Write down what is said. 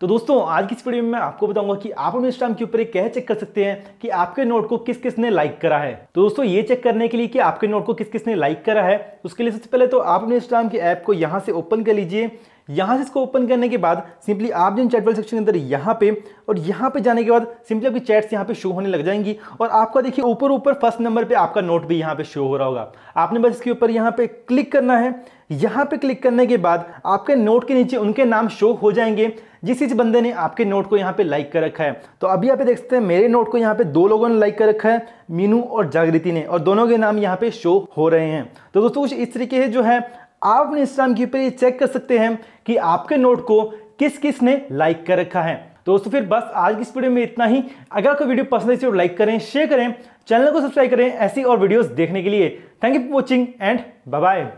तो दोस्तों आज की इस वीडियो में मैं आपको बताऊंगा कि आप अपने इंस्टाग्राम के ऊपर कैसे चेक कर सकते हैं कि आपके नोट को किस किस ने लाइक करा है तो दोस्तों ये चेक करने के लिए कि आपके नोट को किस किस ने लाइक करा है उसके लिए सबसे पहले तो आप अपने इंस्टाग्राम के ऐप को यहाँ से ओपन कर लीजिए यहाँ से इसको ओपन करने के बाद सिंपली आप जो चैट वाले सेक्शन के अंदर यहाँ पे और यहाँ पे जाने के बाद सिंपली आपकी चैट्स यहाँ पे शो होने लग जाएंगी और आपका देखिए ऊपर ऊपर फर्स्ट नंबर पे आपका नोट भी यहाँ पे शो हो रहा होगा आपने बस इसके ऊपर यहाँ पे क्लिक करना है यहाँ पे क्लिक करने के बाद आपके नोट के नीचे उनके नाम शो हो जाएंगे जिस इस बंदे ने आपके नोट को यहाँ पे लाइक कर रखा है तो अभी आप देख सकते हैं मेरे नोट को यहाँ पे दो लोगों ने लाइक कर रखा है मीनू और जागृति ने और दोनों के नाम यहाँ पे शो हो रहे हैं तो दोस्तों कुछ इस तरीके से जो है आप अपने इंस्टाग्राम ये चेक कर सकते हैं कि आपके नोट को किस किस ने लाइक कर रखा है दोस्तों फिर बस आज की इस वीडियो में इतना ही अगर आपको वीडियो पसंद है तो लाइक करें शेयर करें चैनल को सब्सक्राइब करें ऐसी और वीडियोस देखने के लिए thank you for watching and bye